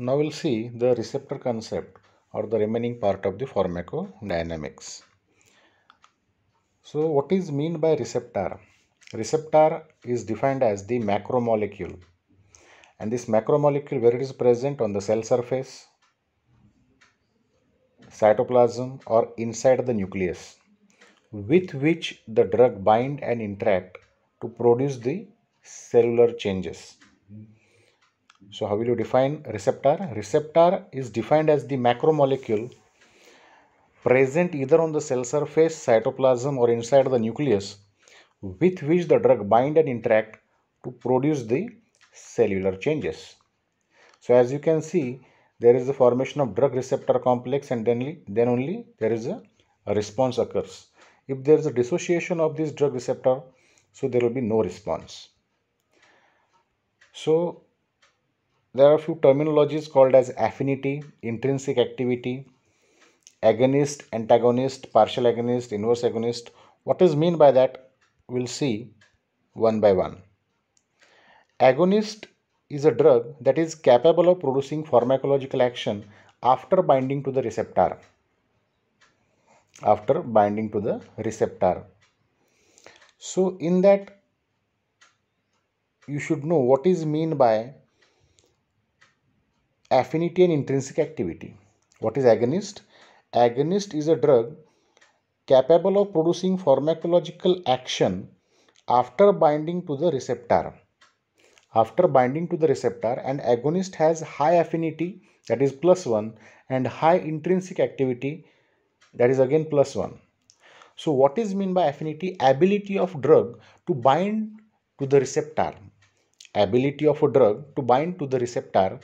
Now we'll see the receptor concept or the remaining part of the pharmacodynamics. So what is mean by receptor? Receptor is defined as the macromolecule and this macromolecule where it is present on the cell surface, cytoplasm or inside the nucleus with which the drug bind and interact to produce the cellular changes. So how will you define receptor? Receptor is defined as the macromolecule present either on the cell surface, cytoplasm or inside the nucleus with which the drug bind and interact to produce the cellular changes. So as you can see, there is the formation of drug receptor complex and then, then only there is a, a response occurs. If there is a dissociation of this drug receptor, so there will be no response. So there are a few terminologies called as affinity, intrinsic activity, agonist, antagonist, partial agonist, inverse agonist. What is mean by that? We'll see one by one. Agonist is a drug that is capable of producing pharmacological action after binding to the receptor. After binding to the receptor. So in that you should know what is mean by affinity and intrinsic activity. What is agonist? Agonist is a drug capable of producing pharmacological action after binding to the receptor. After binding to the receptor, an agonist has high affinity that is plus 1 and high intrinsic activity that is again plus 1. So what is mean by affinity? Ability of drug to bind to the receptor. Ability of a drug to bind to the receptor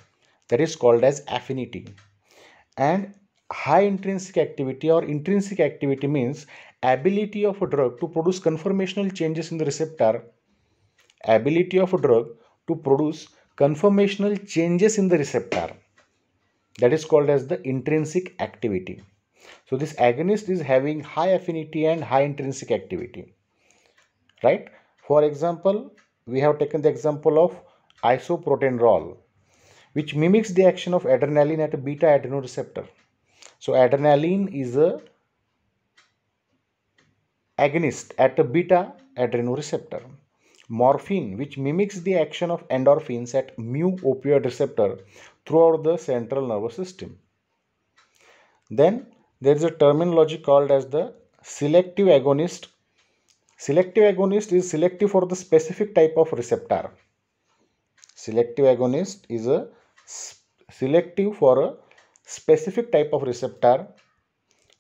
that is called as affinity and high intrinsic activity or intrinsic activity means ability of a drug to produce conformational changes in the receptor ability of a drug to produce conformational changes in the receptor that is called as the intrinsic activity so this agonist is having high affinity and high intrinsic activity right for example we have taken the example of role which mimics the action of adrenaline at a beta adrenoreceptor. So adrenaline is a agonist at a beta adrenoreceptor. Morphine which mimics the action of endorphins at mu opioid receptor throughout the central nervous system. Then there is a terminology called as the selective agonist. Selective agonist is selective for the specific type of receptor selective agonist is a selective for a specific type of receptor.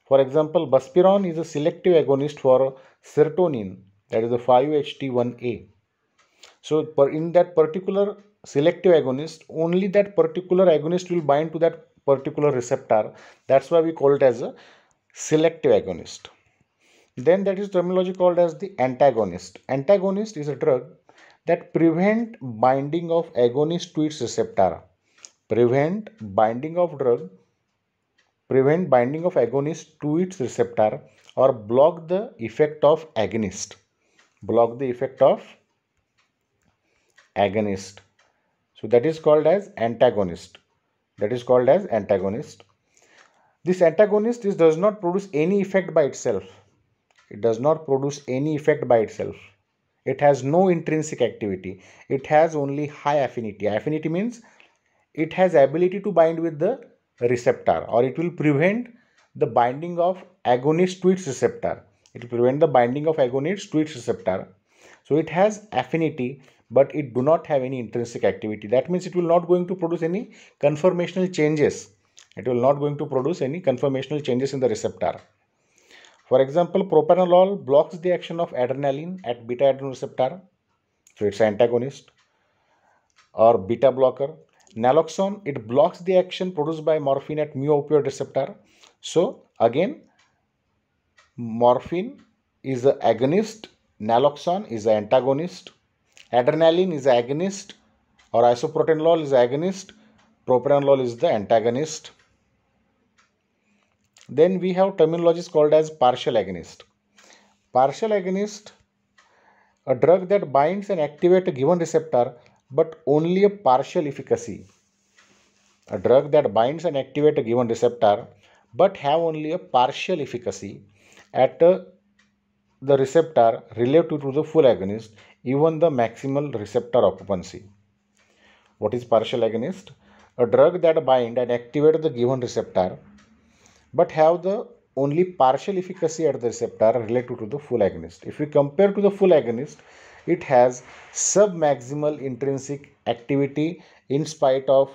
For example, buspirone is a selective agonist for serotonin that is the 5-HT1A. So in that particular selective agonist, only that particular agonist will bind to that particular receptor. That's why we call it as a selective agonist. Then that is terminology called as the antagonist. Antagonist is a drug that prevent binding of agonist to its receptor prevent binding of drug prevent binding of agonist to its receptor or block the effect of agonist block the effect of agonist so that is called as antagonist that is called as antagonist this antagonist is, does not produce any effect by itself it does not produce any effect by itself it has no intrinsic activity it has only high affinity affinity means it has ability to bind with the receptor or it will prevent the binding of agonist to its receptor. It will prevent the binding of agonist to its receptor. So it has affinity but it do not have any intrinsic activity. That means it will not going to produce any conformational changes. It will not going to produce any conformational changes in the receptor. For example, propanolol blocks the action of adrenaline at beta adrenoceptor. receptor. So it's antagonist or beta blocker naloxone, it blocks the action produced by morphine at mu opioid receptor. So again, morphine is the agonist, naloxone is the antagonist, adrenaline is an agonist or isoproterenol is an agonist, propranolol is the antagonist. Then we have terminologies called as partial agonist. Partial agonist, a drug that binds and activates a given receptor but only a partial efficacy. A drug that binds and activates a given receptor but have only a partial efficacy at a, uh, the receptor relative to the full agonist, even the maximal receptor occupancy. What is partial agonist? A drug that binds and activates the given receptor but have the only partial efficacy at the receptor relative to the full agonist. If we compare to the full agonist, it has submaximal intrinsic activity in spite of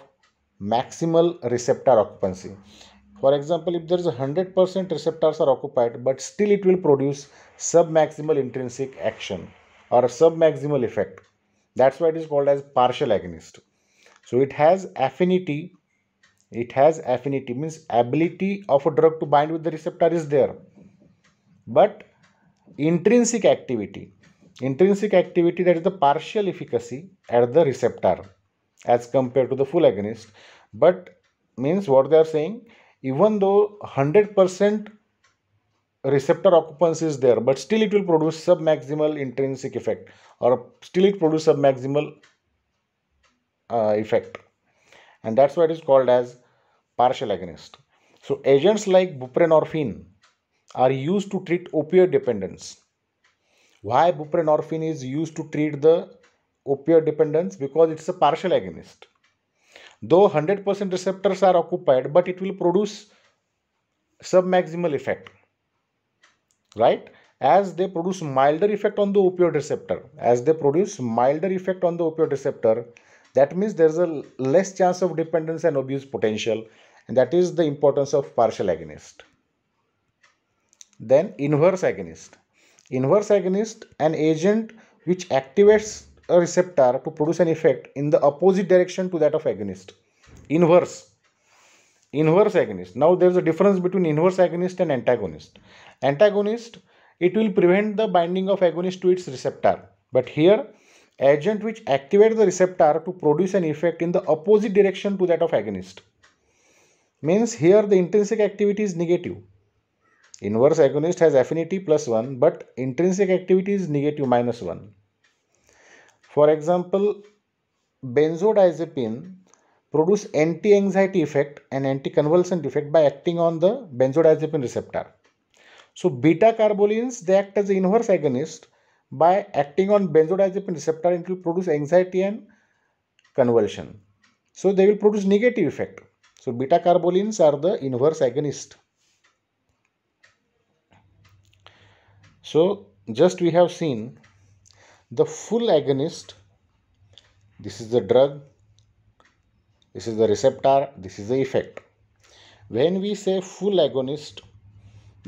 maximal receptor occupancy for example if there is 100% receptors are occupied but still it will produce submaximal intrinsic action or submaximal effect that's why it is called as partial agonist so it has affinity it has affinity means ability of a drug to bind with the receptor is there but intrinsic activity Intrinsic activity, that is the partial efficacy at the receptor as compared to the full agonist. But means what they are saying, even though 100% receptor occupancy is there, but still it will produce submaximal intrinsic effect or still it produce submaximal uh, effect. And that's why it is called as partial agonist. So agents like buprenorphine are used to treat opioid dependence. Why buprenorphine is used to treat the opioid dependence? Because it's a partial agonist. Though 100% receptors are occupied, but it will produce submaximal effect. Right? As they produce milder effect on the opioid receptor. As they produce milder effect on the opioid receptor, that means there's a less chance of dependence and abuse potential. And that is the importance of partial agonist. Then inverse agonist. Inverse agonist, an agent which activates a receptor to produce an effect in the opposite direction to that of agonist. Inverse. Inverse agonist. Now there is a difference between inverse agonist and antagonist. Antagonist, it will prevent the binding of agonist to its receptor. But here, agent which activates the receptor to produce an effect in the opposite direction to that of agonist. Means here the intrinsic activity is negative Inverse agonist has affinity plus 1 but intrinsic activity is negative minus 1. For example, benzodiazepine produce anti-anxiety effect and anti-convulsant effect by acting on the benzodiazepine receptor. So beta carbolines they act as the inverse agonist by acting on benzodiazepine receptor it will produce anxiety and convulsion. So they will produce negative effect. So beta carbolines are the inverse agonist. So just we have seen the full agonist. This is the drug. This is the receptor. This is the effect. When we say full agonist,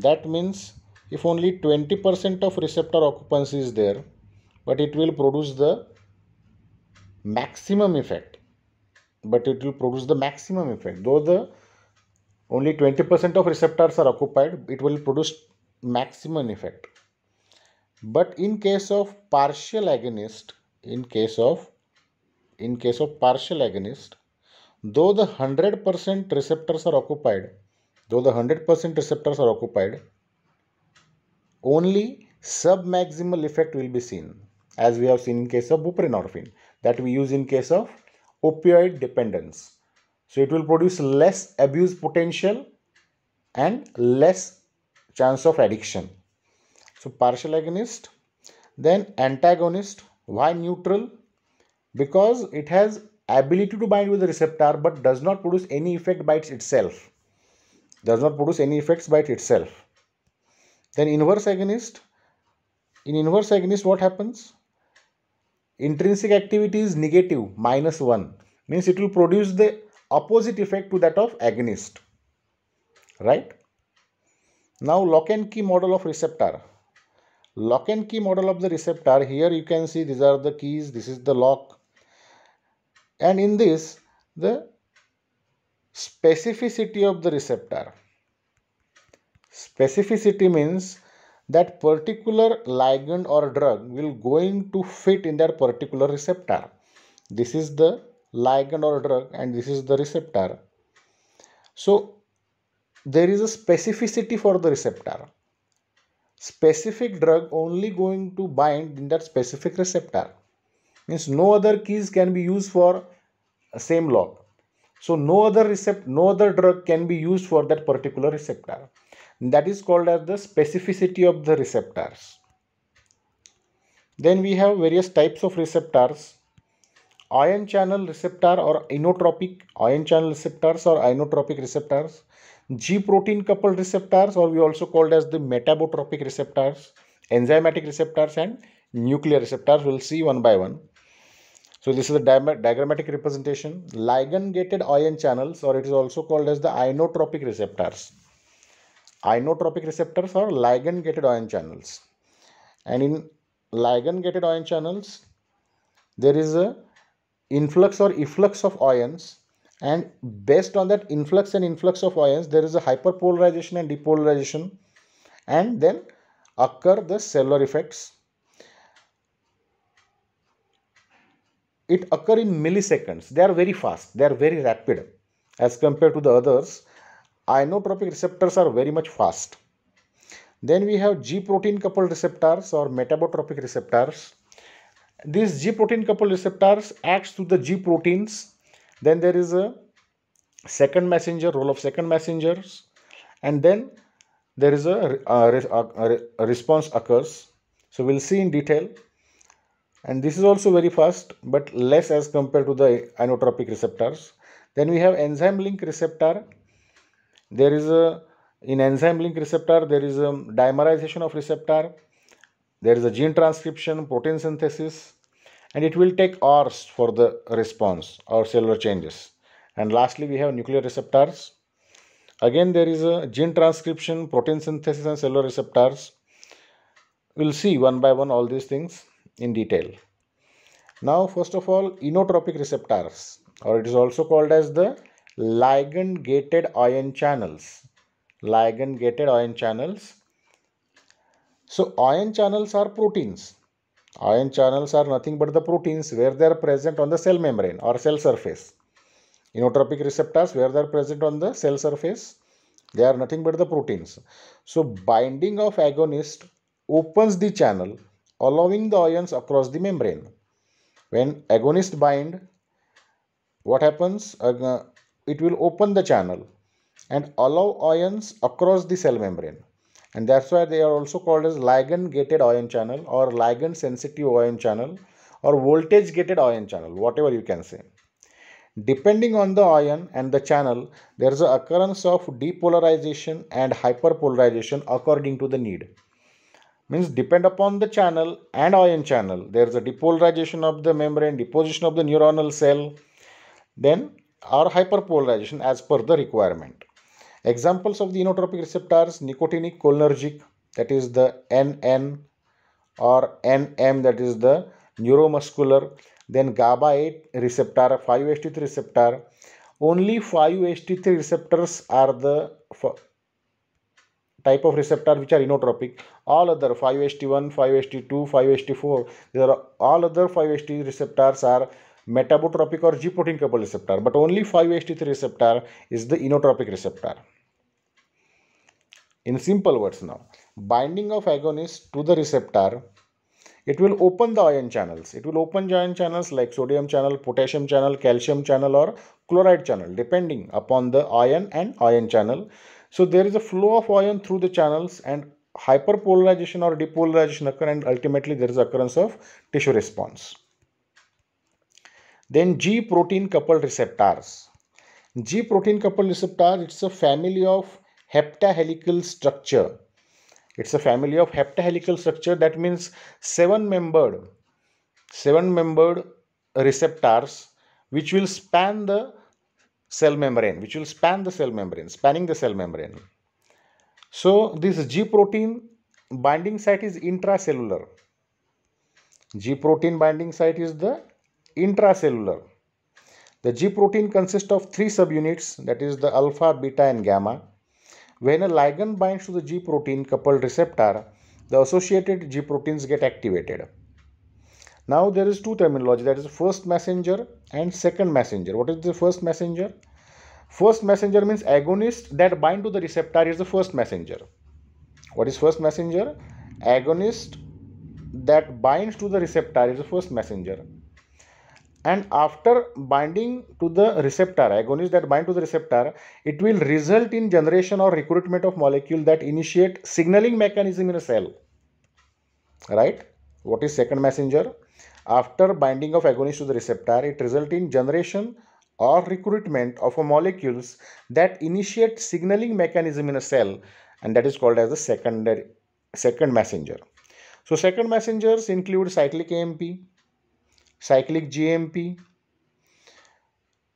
that means if only 20% of receptor occupancy is there, but it will produce the maximum effect. But it will produce the maximum effect. Though the only 20% of receptors are occupied, it will produce maximum effect but in case of partial agonist in case of in case of partial agonist though the 100% receptors are occupied though the 100% receptors are occupied only submaximal effect will be seen as we have seen in case of buprenorphine that we use in case of opioid dependence so it will produce less abuse potential and less chance of addiction so partial agonist. Then antagonist. Why neutral? Because it has ability to bind with the receptor but does not produce any effect by itself. Does not produce any effects by itself. Then inverse agonist. In inverse agonist what happens? Intrinsic activity is negative minus 1 means it will produce the opposite effect to that of agonist. Right? Now lock and key model of receptor lock and key model of the receptor here you can see these are the keys this is the lock and in this the specificity of the receptor specificity means that particular ligand or drug will going to fit in that particular receptor this is the ligand or drug and this is the receptor so there is a specificity for the receptor specific drug only going to bind in that specific receptor means no other keys can be used for same lock so no other recept no other drug can be used for that particular receptor that is called as the specificity of the receptors then we have various types of receptors ion channel receptor or inotropic ion channel receptors or inotropic receptors G protein coupled receptors or we also called as the metabotropic receptors, enzymatic receptors and nuclear receptors. We'll see one by one. So this is the diagrammatic representation. Ligand gated ion channels or it is also called as the ionotropic receptors. Ionotropic receptors or ligand gated ion channels. And in ligand gated ion channels, there is a influx or efflux of ions and based on that influx and influx of ions there is a hyperpolarization and depolarization and then occur the cellular effects it occur in milliseconds they are very fast they are very rapid as compared to the others ionotropic receptors are very much fast then we have G protein coupled receptors or metabotropic receptors these G protein coupled receptors acts through the G proteins then there is a second messenger role of second messengers and then there is a, a, a, a response occurs so we'll see in detail and this is also very fast but less as compared to the inotropic receptors then we have enzyme link receptor there is a in enzyme link receptor there is a dimerization of receptor there is a gene transcription protein synthesis and it will take hours for the response or cellular changes. And lastly, we have nuclear receptors. Again, there is a gene transcription, protein synthesis and cellular receptors. We'll see one by one all these things in detail. Now, first of all, inotropic receptors or it is also called as the ligand gated ion channels. Ligand gated ion channels. So, ion channels are proteins Ion channels are nothing but the proteins where they are present on the cell membrane or cell surface. Inotropic receptors where they are present on the cell surface, they are nothing but the proteins. So binding of agonist opens the channel allowing the ions across the membrane. When agonist bind, what happens? it will open the channel and allow ions across the cell membrane and that's why they are also called as ligand gated ion channel or ligand sensitive ion channel or voltage gated ion channel whatever you can say depending on the ion and the channel there is a occurrence of depolarization and hyperpolarization according to the need means depend upon the channel and ion channel there is a depolarization of the membrane deposition of the neuronal cell then or hyperpolarization as per the requirement Examples of the inotropic receptors, nicotinic cholinergic, that is the NN or NM, that is the neuromuscular, then GABA-8 receptor, 5-HT3 receptor. Only 5-HT3 receptors are the type of receptor which are inotropic. All other 5-HT1, 5-HT2, 5-HT4, there are all other 5-HT receptors are metabotropic or G-protein coupled receptor, but only 5-HT3 receptor is the inotropic receptor. In simple words now, binding of agonist to the receptor, it will open the ion channels. It will open ion channels like sodium channel, potassium channel, calcium channel or chloride channel depending upon the ion and ion channel. So there is a flow of ion through the channels and hyperpolarization or depolarization occur and ultimately there is occurrence of tissue response. Then G protein coupled receptors. G protein coupled receptor, it's a family of heptahelical structure. It's a family of heptahelical structure that means seven membered, seven membered receptors which will span the cell membrane, which will span the cell membrane, spanning the cell membrane. So this G protein binding site is intracellular. G protein binding site is the intracellular. The G protein consists of three subunits that is the alpha, beta and gamma. When a ligand binds to the G protein coupled receptor, the associated G proteins get activated. Now there is two terminology that is first messenger and second messenger. What is the first messenger? First messenger means agonist that bind to the receptor is the first messenger. What is first messenger? Agonist that binds to the receptor is the first messenger and after binding to the receptor agonists that bind to the receptor it will result in generation or recruitment of molecule that initiate signaling mechanism in a cell right what is second messenger after binding of agonist to the receptor it result in generation or recruitment of molecules that initiate signaling mechanism in a cell and that is called as the secondary second messenger so second messengers include cyclic amp cyclic GMP,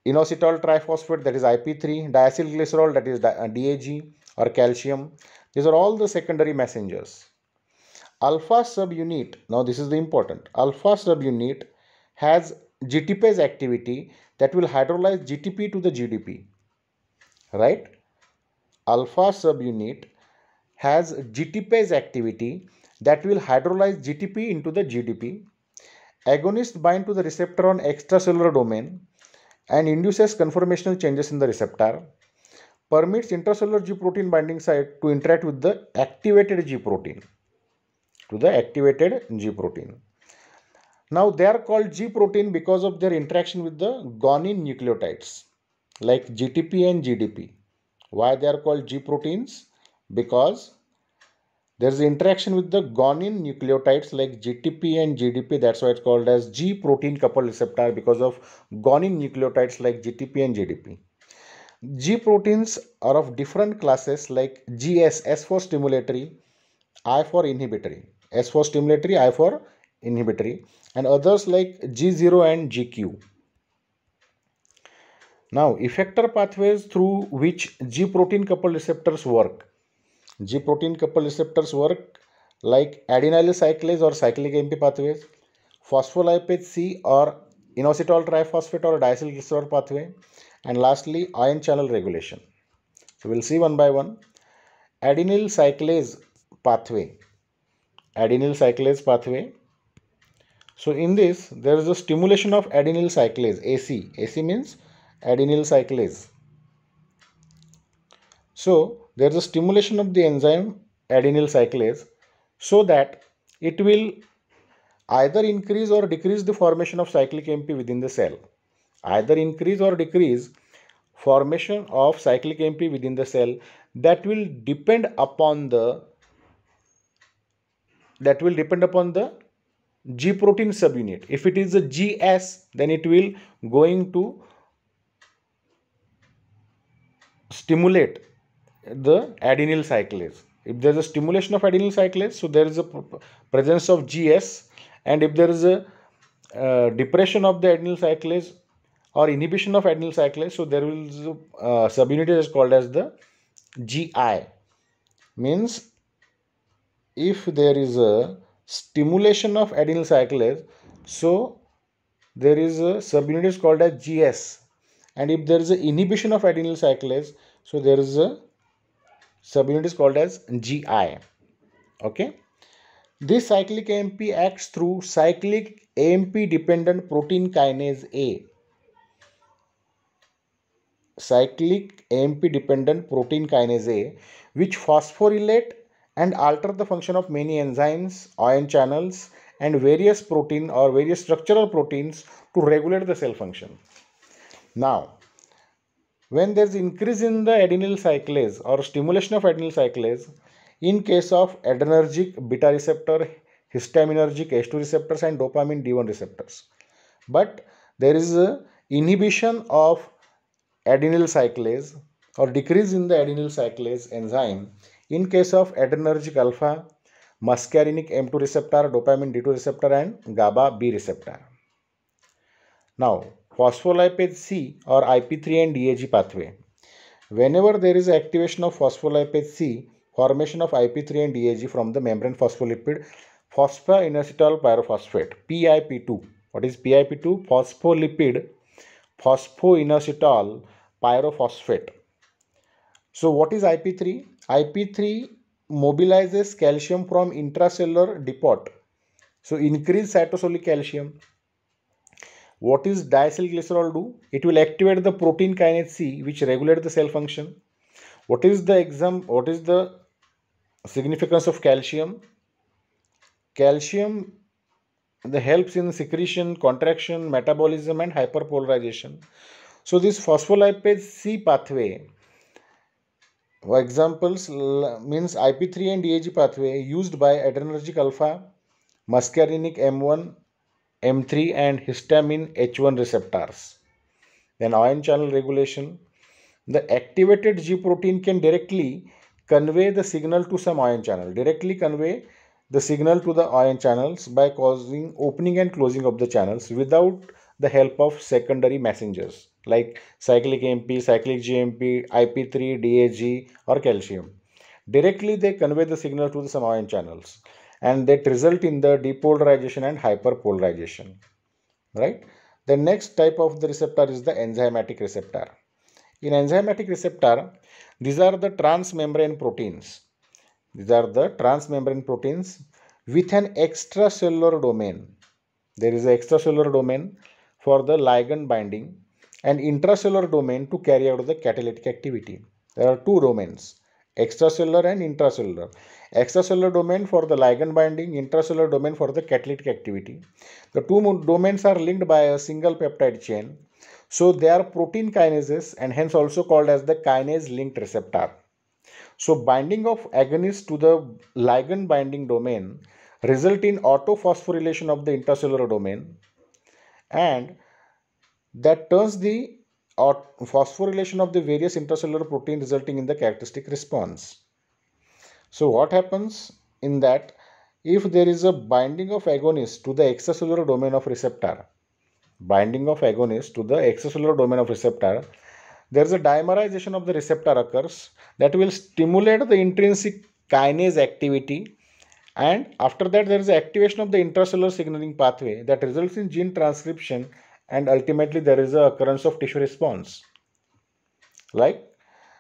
inositol triphosphate that is IP3, diacylglycerol that is DAG uh, or calcium. These are all the secondary messengers. Alpha subunit, now this is the important, alpha subunit has GTPase activity that will hydrolyze GTP to the GDP, right? Alpha subunit has GTPase activity that will hydrolyze GTP into the GDP Agonist bind to the receptor on extracellular domain and induces conformational changes in the receptor, permits intracellular G protein binding site to interact with the activated G protein, to the activated G protein. Now they are called G protein because of their interaction with the guanine nucleotides like GTP and GDP. Why they are called G proteins? Because there is interaction with the guanine nucleotides like GTP and GDP. That's why it's called as G protein coupled receptor because of guanine nucleotides like GTP and GDP. G proteins are of different classes like GS, S for stimulatory, I for inhibitory. S for stimulatory, I for inhibitory and others like G0 and GQ. Now, effector pathways through which G protein coupled receptors work G protein coupled receptors work like adenylyl cyclase or cyclic AMP pathways, phospholipase C or inositol triphosphate or diacylglycerol pathway, and lastly ion channel regulation. So we'll see one by one. Adenyl cyclase pathway. Adenyl cyclase pathway. So in this, there is a stimulation of adenyl cyclase AC. AC means adenyl cyclase. So there is a stimulation of the enzyme adenyl cyclase so that it will either increase or decrease the formation of cyclic AMP within the cell. Either increase or decrease formation of cyclic AMP within the cell that will depend upon the that will depend upon the G protein subunit. If it is a GS then it will going to stimulate the adenyl cyclase. If there is a stimulation of adenyl cyclase, so there is a presence of GS and if there is a uh, depression of the adenyl cyclase or inhibition of adenyl cyclase, so there will uh, subunit is called as the GI. Means if there is a stimulation of adenyl cyclase, so there is a subunit is called as GS and if there is an inhibition of adenyl cyclase, so there is a subunit is called as GI. Okay. This cyclic AMP acts through cyclic AMP dependent protein kinase A. Cyclic AMP dependent protein kinase A which phosphorylate and alter the function of many enzymes, ion channels and various protein or various structural proteins to regulate the cell function. Now, when there is increase in the adenyl cyclase or stimulation of adenyl cyclase in case of adrenergic beta receptor, histaminergic H2 receptors and dopamine D1 receptors. But there is inhibition of adenyl cyclase or decrease in the adenyl cyclase enzyme in case of adrenergic alpha, muscarinic M2 receptor, dopamine D2 receptor and GABA B receptor. Now, Phospholipase C or IP3 and DAG pathway. Whenever there is activation of phospholipase C, formation of IP3 and DAG from the membrane phospholipid phosphoinositol pyrophosphate PIP2. What is PIP2? Phospholipid phosphoinositol pyrophosphate. So what is IP3? IP3 mobilizes calcium from intracellular depot. So increase cytosolic calcium. What is diacylglycerol do? It will activate the protein kinase C which regulate the cell function. What is the exam? What is the significance of calcium? Calcium the helps in secretion, contraction, metabolism and hyperpolarization. So this phospholipase C pathway for examples means IP3 and DAG pathway used by adrenergic alpha, muscarinic M1, M3 and histamine H1 receptors. Then ion channel regulation. The activated G protein can directly convey the signal to some ion channel. Directly convey the signal to the ion channels by causing opening and closing of the channels without the help of secondary messengers like cyclic AMP, cyclic GMP, IP3, DAG or calcium. Directly they convey the signal to the some ion channels and that result in the depolarization and hyperpolarization right the next type of the receptor is the enzymatic receptor in enzymatic receptor these are the transmembrane proteins these are the transmembrane proteins with an extracellular domain there is an extracellular domain for the ligand binding and intracellular domain to carry out the catalytic activity there are two domains extracellular and intracellular extracellular domain for the ligand binding, intracellular domain for the catalytic activity. The two domains are linked by a single peptide chain. So they are protein kinases and hence also called as the kinase linked receptor. So binding of agonist to the ligand binding domain result in autophosphorylation of the intracellular domain and that turns the phosphorylation of the various intracellular protein resulting in the characteristic response. So what happens in that if there is a binding of agonist to the extracellular domain of receptor, binding of agonist to the extracellular domain of receptor, there is a dimerization of the receptor occurs that will stimulate the intrinsic kinase activity and after that there is activation of the intracellular signaling pathway that results in gene transcription and ultimately there is a occurrence of tissue response like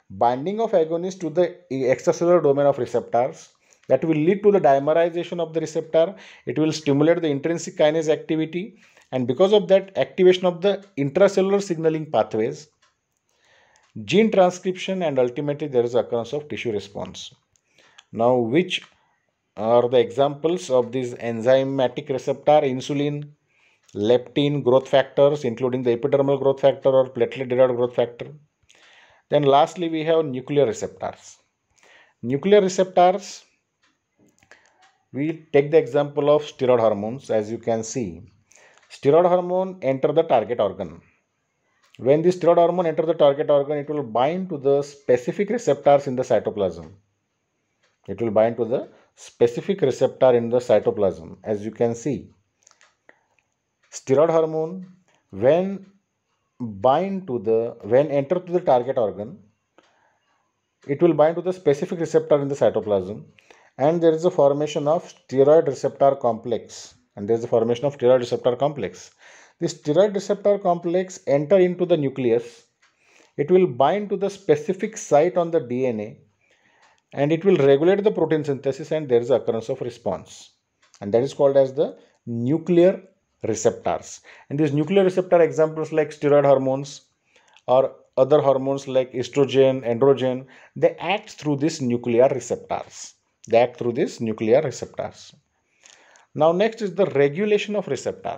binding of agonist to the extracellular domain of receptors that will lead to the dimerization of the receptor. It will stimulate the intrinsic kinase activity and because of that activation of the intracellular signaling pathways, gene transcription and ultimately there is occurrence of tissue response. Now which are the examples of these enzymatic receptor, insulin, leptin growth factors including the epidermal growth factor or platelet derived growth factor then lastly, we have nuclear receptors. Nuclear receptors, we take the example of steroid hormones as you can see. Steroid hormone enter the target organ. When the steroid hormone enter the target organ, it will bind to the specific receptors in the cytoplasm. It will bind to the specific receptor in the cytoplasm as you can see. Steroid hormone, when bind to the when enter to the target organ it will bind to the specific receptor in the cytoplasm and there is a formation of steroid receptor complex and there is a formation of steroid receptor complex this steroid receptor complex enter into the nucleus it will bind to the specific site on the dna and it will regulate the protein synthesis and there is occurrence of response and that is called as the nuclear receptors and these nuclear receptor examples like steroid hormones or other hormones like estrogen androgen they act through these nuclear receptors they act through these nuclear receptors now next is the regulation of receptor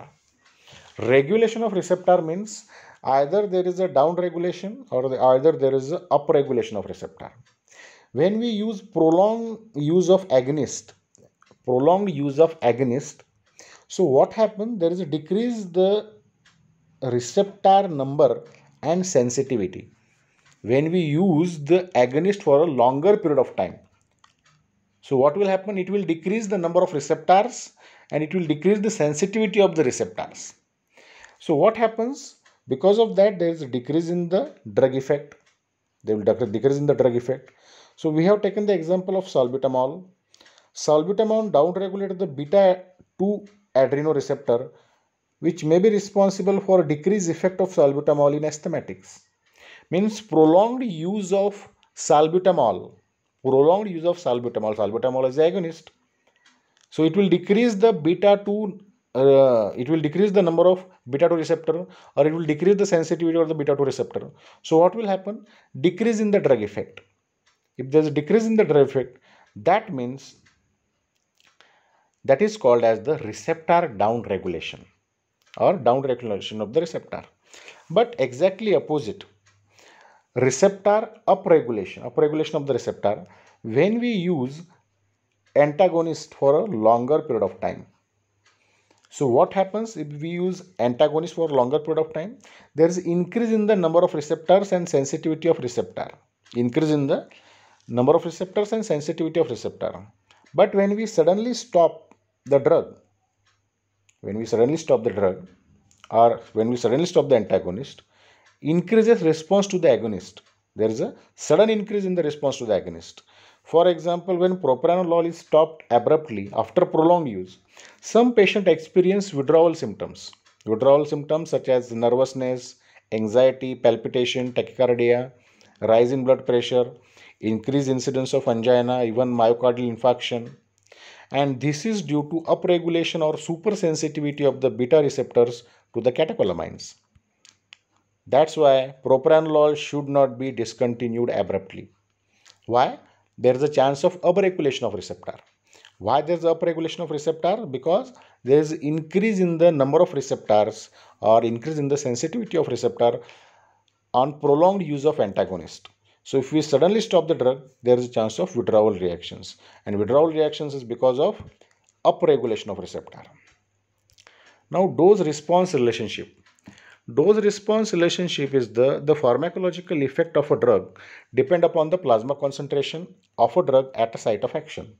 regulation of receptor means either there is a down regulation or the, either there is a up regulation of receptor when we use prolonged use of agonist prolonged use of agonist so what happens? There is a decrease the receptor number and sensitivity when we use the agonist for a longer period of time. So what will happen? It will decrease the number of receptors and it will decrease the sensitivity of the receptors. So what happens? Because of that, there is a decrease in the drug effect. They will decrease in the drug effect. So we have taken the example of salbutamol. Salbutamol downregulated the beta 2 receptor, which may be responsible for decreased effect of salbutamol in asthmatics. Means prolonged use of salbutamol, prolonged use of salbutamol, salbutamol is agonist. So it will decrease the beta 2, uh, it will decrease the number of beta 2 receptor or it will decrease the sensitivity of the beta 2 receptor. So what will happen? Decrease in the drug effect. If there is a decrease in the drug effect, that means that is called as the receptor down regulation or down regulation of the receptor but exactly opposite receptor upregulation upregulation of the receptor when we use antagonist for a longer period of time so what happens if we use antagonist for a longer period of time there is increase in the number of receptors and sensitivity of receptor increase in the number of receptors and sensitivity of receptor but when we suddenly stop the drug. When we suddenly stop the drug or when we suddenly stop the antagonist, increases response to the agonist. There is a sudden increase in the response to the agonist. For example, when propranolol is stopped abruptly after prolonged use, some patients experience withdrawal symptoms. Withdrawal symptoms such as nervousness, anxiety, palpitation, tachycardia, rise in blood pressure, increased incidence of angina, even myocardial infarction, and this is due to upregulation or supersensitivity of the beta receptors to the catecholamines. That's why propranolol should not be discontinued abruptly. Why? There is a chance of upregulation of receptor. Why there is upregulation of receptor? Because there is increase in the number of receptors or increase in the sensitivity of receptor on prolonged use of antagonist. So if we suddenly stop the drug, there is a chance of withdrawal reactions. And withdrawal reactions is because of upregulation of receptor. Now dose-response relationship. Dose-response relationship is the, the pharmacological effect of a drug depend upon the plasma concentration of a drug at a site of action.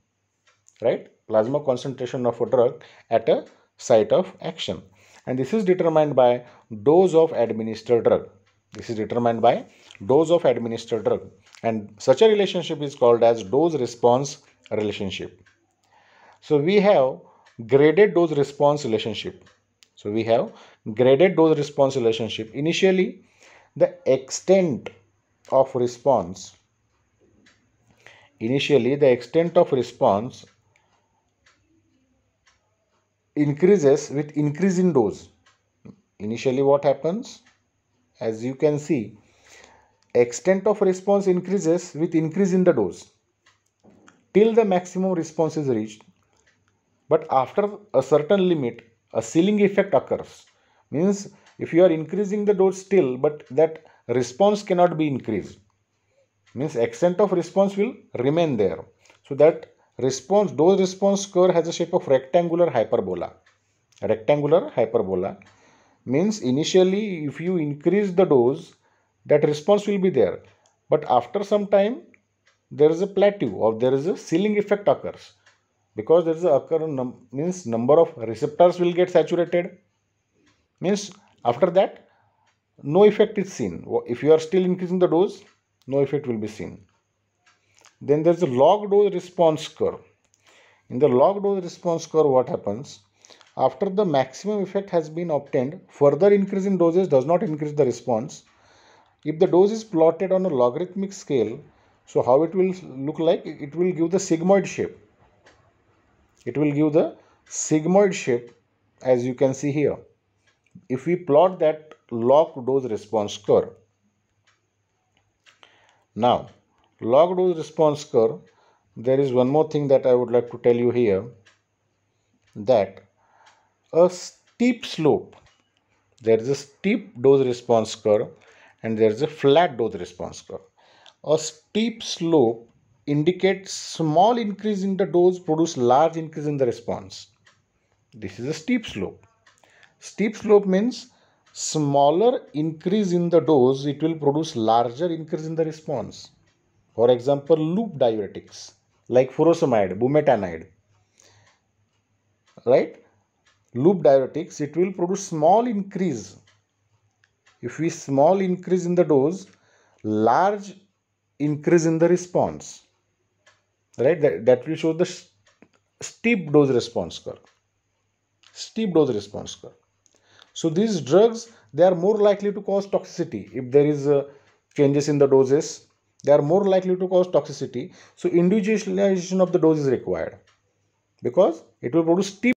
Right? Plasma concentration of a drug at a site of action. And this is determined by dose of administered drug. This is determined by dose of administered drug and such a relationship is called as dose response relationship so we have graded dose response relationship so we have graded dose response relationship initially the extent of response initially the extent of response increases with increase in dose initially what happens as you can see extent of response increases with increase in the dose till the maximum response is reached but after a certain limit a ceiling effect occurs means if you are increasing the dose still but that response cannot be increased means extent of response will remain there so that response dose response curve has a shape of rectangular hyperbola rectangular hyperbola means initially if you increase the dose that response will be there but after some time there is a plateau or there is a ceiling effect occurs because there is a occur num means number of receptors will get saturated means after that no effect is seen if you are still increasing the dose no effect will be seen then there is a log dose response curve in the log dose response curve what happens after the maximum effect has been obtained further increase in doses does not increase the response if the dose is plotted on a logarithmic scale so how it will look like it will give the sigmoid shape it will give the sigmoid shape as you can see here if we plot that log dose response curve now log dose response curve there is one more thing that i would like to tell you here that a steep slope there is a steep dose response curve and there is a flat dose response curve. A steep slope indicates small increase in the dose produce large increase in the response. This is a steep slope. Steep slope means smaller increase in the dose it will produce larger increase in the response. For example, loop diuretics like furosemide, bumetanide, right? Loop diuretics, it will produce small increase if we small increase in the dose, large increase in the response. Right? That, that will show the steep dose response curve. Steep dose response curve. So these drugs, they are more likely to cause toxicity if there is uh, changes in the doses. They are more likely to cause toxicity. So individualization of the dose is required because it will produce steep